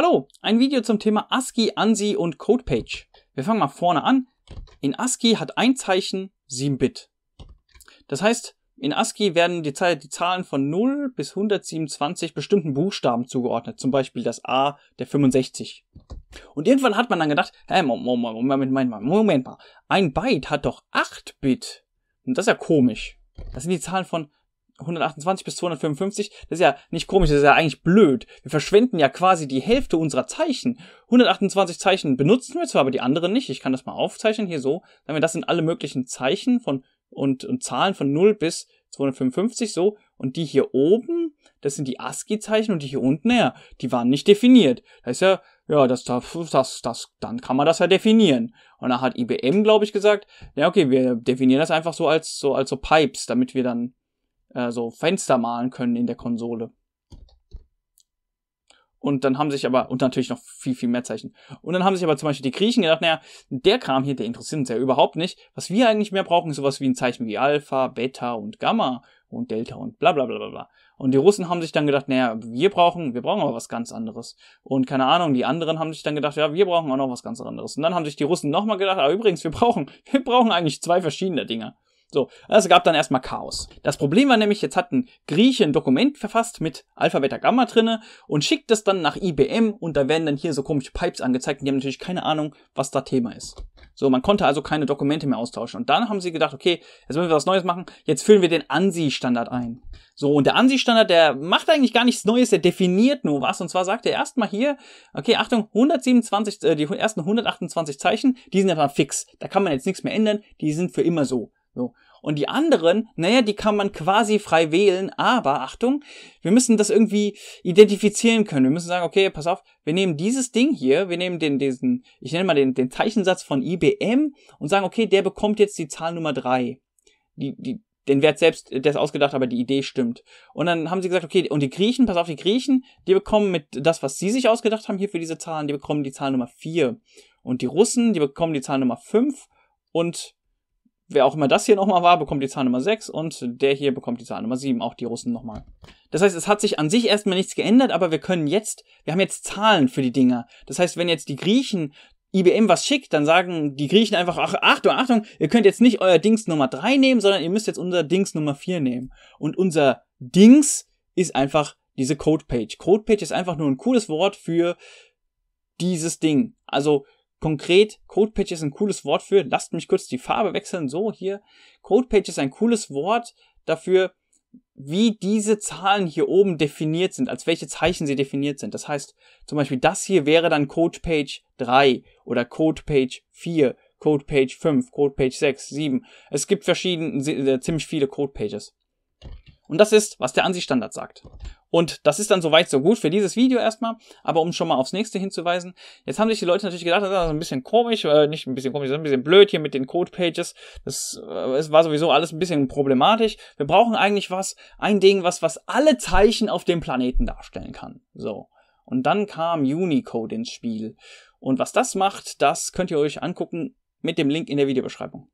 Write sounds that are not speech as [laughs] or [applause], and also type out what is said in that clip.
Hallo, ein Video zum Thema ASCII, ANSI und CodePage. Wir fangen mal vorne an. In ASCII hat ein Zeichen 7 Bit. Das heißt, in ASCII werden die, Zahlen von 0 bis 127 bestimmten Buchstaben zugeordnet, zum Beispiel das A der 65. Und irgendwann hat man dann gedacht, hey, Moment, Moment, Moment, Moment mal, ein Byte hat doch 8 Bit. Und das ist ja komisch. Das sind die Zahlen von 128 bis 255, das ist ja nicht komisch, das ist ja eigentlich blöd. Wir verschwenden ja quasi die Hälfte unserer Zeichen. 128 Zeichen benutzen wir zwar, aber die anderen nicht. Ich kann das mal aufzeichnen, hier so. Sagen wir, das sind alle möglichen Zeichen von und, und Zahlen von 0 bis 255 so. Und die hier oben, das sind die ASCII-Zeichen und die hier unten, naja, die waren nicht definiert. Das ist ja, ja, das, das, das, das, dann kann man das ja definieren. Und da hat IBM, glaube ich, gesagt, ja, okay, wir definieren das einfach so als, so, als so Pipes, damit wir dann äh, so Fenster malen können in der Konsole. Und dann haben sich aber, und natürlich noch viel, viel mehr Zeichen. Und dann haben sich aber zum Beispiel die Griechen gedacht, naja, der Kram hier, der interessiert uns ja überhaupt nicht. Was wir eigentlich mehr brauchen, ist sowas wie ein Zeichen wie Alpha, Beta und Gamma und Delta und bla bla bla bla bla. Und die Russen haben sich dann gedacht, naja, wir brauchen, wir brauchen aber was ganz anderes. Und keine Ahnung, die anderen haben sich dann gedacht, ja, wir brauchen auch noch was ganz anderes. Und dann haben sich die Russen nochmal gedacht, aber ah, übrigens, wir brauchen, [laughs] wir brauchen eigentlich zwei verschiedene Dinger. So, das gab dann erstmal Chaos. Das Problem war nämlich, jetzt hat ein Grieche ein Dokument verfasst mit Alpha, Beta, Gamma drinne und schickt das dann nach IBM und da werden dann hier so komische Pipes angezeigt und die haben natürlich keine Ahnung, was da Thema ist. So, man konnte also keine Dokumente mehr austauschen. Und dann haben sie gedacht, okay, jetzt müssen wir was Neues machen, jetzt füllen wir den ANSI-Standard ein. So, und der ANSI-Standard, der macht eigentlich gar nichts Neues, der definiert nur was. Und zwar sagt er erstmal hier, okay, Achtung, 127, äh, die ersten 128 Zeichen, die sind einfach fix. Da kann man jetzt nichts mehr ändern, die sind für immer so. So. Und die anderen, naja, die kann man quasi frei wählen, aber Achtung, wir müssen das irgendwie identifizieren können. Wir müssen sagen, okay, pass auf, wir nehmen dieses Ding hier, wir nehmen den, diesen, ich nenne mal den, den Zeichensatz von IBM und sagen, okay, der bekommt jetzt die Zahl Nummer 3. Die, die, den Wert selbst, äh, der ist ausgedacht, aber die Idee stimmt. Und dann haben sie gesagt, okay, und die Griechen, pass auf, die Griechen, die bekommen mit das, was sie sich ausgedacht haben hier für diese Zahlen, die bekommen die Zahl Nummer 4. Und die Russen, die bekommen die Zahl Nummer 5 und wer auch immer das hier nochmal war, bekommt die Zahl Nummer 6 und der hier bekommt die Zahl Nummer 7, auch die Russen nochmal. Das heißt, es hat sich an sich erstmal nichts geändert, aber wir können jetzt, wir haben jetzt Zahlen für die Dinger. Das heißt, wenn jetzt die Griechen IBM was schickt, dann sagen die Griechen einfach, ach, Achtung, Achtung, ihr könnt jetzt nicht euer Dings Nummer 3 nehmen, sondern ihr müsst jetzt unser Dings Nummer 4 nehmen. Und unser Dings ist einfach diese Codepage. Codepage ist einfach nur ein cooles Wort für dieses Ding. Also konkret, Codepage ist ein cooles Wort für, lasst mich kurz die Farbe wechseln, so hier. Codepage ist ein cooles Wort dafür, wie diese Zahlen hier oben definiert sind, als welche Zeichen sie definiert sind. Das heißt, zum Beispiel das hier wäre dann Codepage 3 oder Codepage 4, Codepage 5, Codepage 6, 7. Es gibt verschiedene, äh, ziemlich viele Codepages. Und das ist, was der ANSI-Standard sagt. Und das ist dann soweit so gut für dieses Video erstmal, aber um schon mal aufs nächste hinzuweisen, jetzt haben sich die Leute natürlich gedacht, das ist also ein bisschen komisch, äh, nicht ein bisschen komisch, sondern ein bisschen blöd hier mit den Code-Pages, das, äh, es war sowieso alles ein bisschen problematisch. Wir brauchen eigentlich was, ein Ding, was, was alle Zeichen auf dem Planeten darstellen kann. So. Und dann kam Unicode ins Spiel. Und was das macht, das könnt ihr euch angucken mit dem Link in der Videobeschreibung.